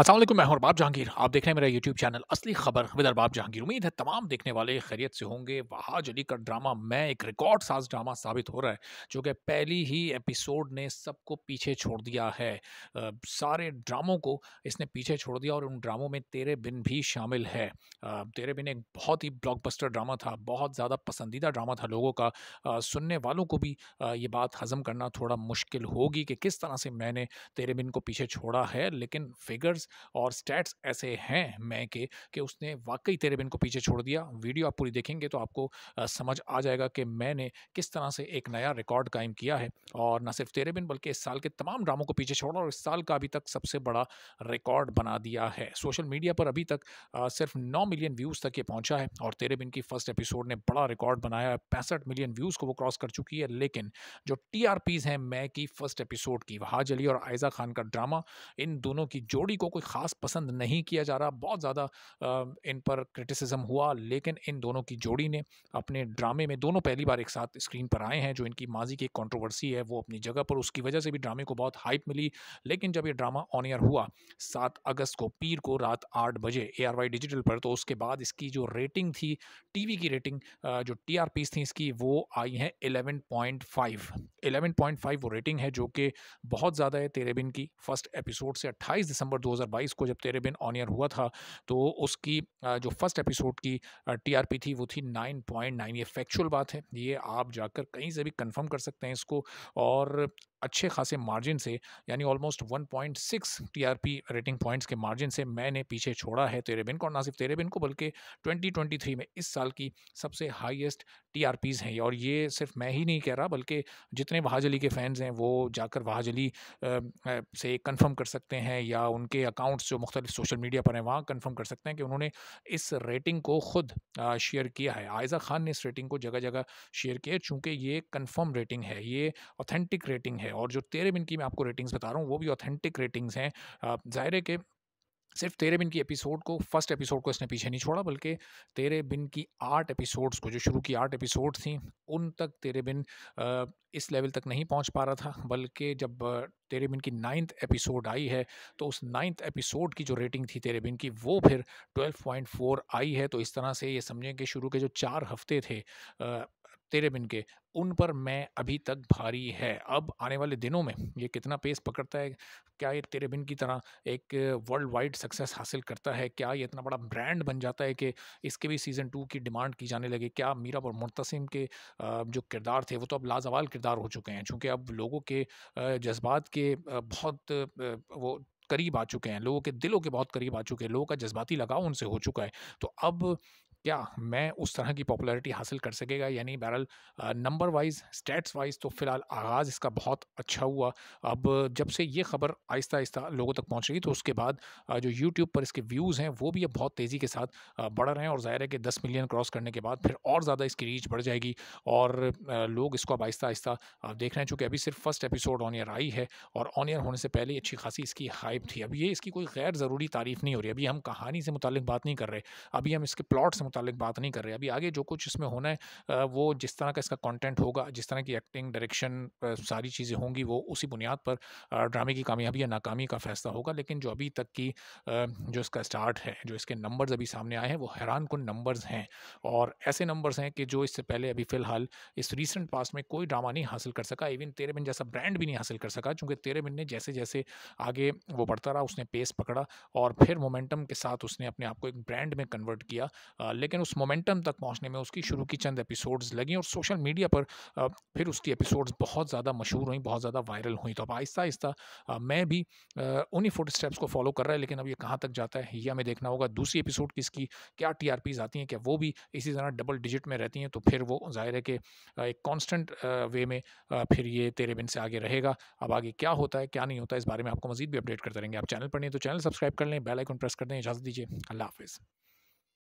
असलम मैं अरबाब जहांगीर आप देख रहे हैं मेरा यूट्यूब चैनल असली खबर विद अरबाब जहांगीर उम्मीद है तमाम देखने वाले खैरियत से होंगे वहाज अली का ड्रामा मैं एक रिकॉर्ड साज ड्रामा साबित हो रहा है जो कि पहली ही एपिसोड ने सबको पीछे छोड़ दिया है आ, सारे ड्रामों को इसने पीछे छोड़ दिया और उन ड्रामों में तेरे बिन भी शामिल है आ, तेरे बिन एक बहुत ही ब्लॉकबस्टर ड्रामा था बहुत ज़्यादा पसंदीदा ड्रामा था लोगों का सुनने वालों को भी ये बात हज़म करना थोड़ा मुश्किल होगी कि किस तरह से मैंने तेरे बिन को पीछे छोड़ा है लेकिन फिगर्स और स्टैट्स ऐसे हैं मैं के कि उसने वाकई तेरे बिन को पीछे छोड़ दिया वीडियो आप पूरी देखेंगे तो आपको समझ आ जाएगा कि मैंने किस तरह से एक नया रिकॉर्ड कायम किया है और न सिर्फ तेरे बिन बल्कि इस साल के तमाम ड्रामों को पीछे छोड़ा और इस साल का अभी तक सबसे बड़ा रिकॉर्ड बना दिया है सोशल मीडिया पर अभी तक सिर्फ नौ मिलियन व्यूज़ तक ये पहुंचा है और तेरे बिन की फर्स्ट एपिसोड ने बड़ा रिकॉर्ड बनाया है पैंसठ मिलियन व्यूज़ को वो क्रॉस कर चुकी है लेकिन जो टी हैं मैं की फर्स्ट एपिसोड की वहाज अली और आयजा खान का ड्रामा इन दोनों की जोड़ी को कोई ख़ास पसंद नहीं किया जा रहा बहुत ज़्यादा इन पर क्रिटिसिज्म हुआ लेकिन इन दोनों की जोड़ी ने अपने ड्रामे में दोनों पहली बार एक साथ स्क्रीन पर आए हैं जो इनकी माजी की एक कॉन्ट्रोवर्सी है वो अपनी जगह पर उसकी वजह से भी ड्रामे को बहुत हाइप मिली लेकिन जब ये ड्रामा ऑन ईयर हुआ सात अगस्त को पीर को रात आठ बजे ए आर वाई डिजिटल पर तो उसके बाद इसकी जो रेटिंग थी टी की रेटिंग जो टी आर पीस थी इसकी वो आई है eleven point five eleven point five वो रेटिंग है जो कि बहुत ज़्यादा है तेरे बिन की फर्स्ट एपिसोड से अट्ठाईस दिसंबर दो 2022 को जब तेरे बिन ऑनियर हुआ था तो उसकी जो फर्स्ट एपिसोड की टीआरपी थी वो थी 9.9 ये फैक्चुअल बात है ये आप जाकर कहीं से भी कंफर्म कर सकते हैं इसको और अच्छे खासे मार्जिन से यानी ऑलमोस्ट 1.6 टीआरपी रेटिंग पॉइंट्स के मार्जिन से मैंने पीछे छोड़ा है तेरे बिन को और ना सिर्फ तेरे बिन को बल्कि 2023 में इस साल की सबसे हाईएस्ट टी हैं और ये सिर्फ मैं ही नहीं कह रहा बल्कि जितने वहाजली के फ़ैन्स हैं वो जाकर वहाजली से कन्फर्म कर सकते हैं या उनके अकाउंट्स जो मुख्तलिफ सोशल मीडिया पर हैं वहाँ कन्फर्म कर सकते हैं कि उन्होंने इस रेटिंग को ख़ुद शेयर किया है आयज़ा खान ने इस रेटिंग को जगह जगह शेयर किया चूँकि ये कन्फर्म रेटिंग है ये ऑथेंटिक रेटिंग है है और जो तेरह मिनट की मैं आपको रेटिंग्स बता रहा हूँ वो भी ऑथेंटिक रेटिंग्स हैं ज़ाहिर है कि सिर्फ तेरह बिन की एपिसोड को फर्स्ट एपिसोड को इसने पीछे नहीं छोड़ा बल्कि तेरह बिन की आठ एपिसोड्स को जो शुरू की आठ एपिसोड थी उन तक तेरह बिन इस लेवल तक नहीं पहुंच पा रहा था बल्कि जब तेरे बिन की नाइन्थ एपिसोड आई है तो उस नाइन्थ एपिसोड की जो रेटिंग थी तेरे बिन की वो फिर 12.4 आई है तो इस तरह से ये समझें कि शुरू के जो चार हफ्ते थे तेरे बिन के उन पर मैं अभी तक भारी है अब आने वाले दिनों में ये कितना पेस पकड़ता है क्या ये तेरे बिन की तरह एक वर्ल्ड वाइड सक्सेस हासिल करता है क्या ये इतना बड़ा ब्रांड बन जाता है कि इसके भी सीज़न टू की डिमांड की जाने लगे क्या मीरा और मुंतसिम के जो किरदार थे वो तो अब लाजवाल किरदार हो चुके हैं चूँकि अब लोगों के जज्बात के बहुत वो करीब आ चुके हैं लोगों के दिलों के बहुत करीब आ चुके हैं लोगों का जज्बाती लगाव उनसे हो चुका है तो अब क्या मैं उस तरह की पॉपुलैरिटी हासिल कर सकेगा यानी बहरहाल नंबर वाइज स्टेट्स वाइज तो फ़िलहाल आगाज़ इसका बहुत अच्छा हुआ अब जब से ये खबर आहिस्ता आहिस्ता लोगों तक पहुँच रही तो उसके बाद जो यूट्यूब पर इसके व्यूज़ हैं वो भी अब बहुत तेज़ी के साथ बढ़ रहे हैं और ज़ाहिर है कि दस मिलियन क्रॉस करने के बाद फिर और ज़्यादा इसकी रीच बढ़ जाएगी और लोग इसको अब आहिस्ता आहिस्ता देख रहे हैं चूँकि अभी सिर्फ फर्स्ट एपिसोड ऑन ईयर आई है और ऑन ईयर होने से पहले अच्छी खासी इसकी हाइप थी अब ये इसकी कोई गैर ज़रूरी तारीफ़ नहीं हो रही अभी हम कहानी से मुतल बात नहीं कर रहे अभी हम इसके प्लॉट से मुतालिक बात नहीं कर रहे अभी आगे जो कुछ इसमें होना है वो जिस तरह का इसका कंटेंट होगा जिस तरह की एक्टिंग डायरेक्शन सारी चीज़ें होंगी वो उसी बुनियाद पर ड्रामे की कामयाबी या नाकामी का फैसला होगा लेकिन जो अभी तक की जो इसका स्टार्ट है जो इसके नंबर्स अभी सामने आए हैं वो हैरान कन नंबर्स हैं और ऐसे नंबर्स हैं कि जो इससे पहले अभी फ़िलहाल इस रिसेंट पास में कोई ड्रामा नहीं हासिल कर सका इवन तेरे बिन जैसा ब्रांड भी नहीं हासिल कर सका चूँकि तेरे बिन ने जैसे जैसे आगे वो बढ़ता रहा उसने पेस पकड़ा और फिर मोमेंटम के साथ उसने अपने आप को एक ब्रांड में कन्वर्ट किया लेकिन उस मोमेंटम तक पहुंचने में उसकी शुरू की चंद एपिसोड्स लगी और सोशल मीडिया पर फिर उसकी एपिसोड्स बहुत ज़्यादा मशहूर हुई बहुत ज़्यादा वायरल हुई तो अब आहिस्ता आहिस्ता मैं भी उन्हीं फ़ोटो स्टेप्स को फॉलो कर रहा है लेकिन अब ये कहाँ तक जाता है यह हमें देखना होगा दूसरी एपिसोड किसकी क्या टी आती हैं क्या वो भी इसी तरह डबल डिजिट में रहती हैं तो फिर वो ज़ाहिर है कि एक कॉन्स्टेंट वे में फिर ये तेरे बिन से आगे रहेगा अब आगे क्या होता है क्या नहीं होता है इस बारे में आपको मजीद भी अपडेट करते रहेंगे आप चैनल पर नहीं तो चैनल सब्सक्राइब कर लें बेल आइकन प्रेस कर दें इजाज़त दीजिए अल्लाह हाफिज़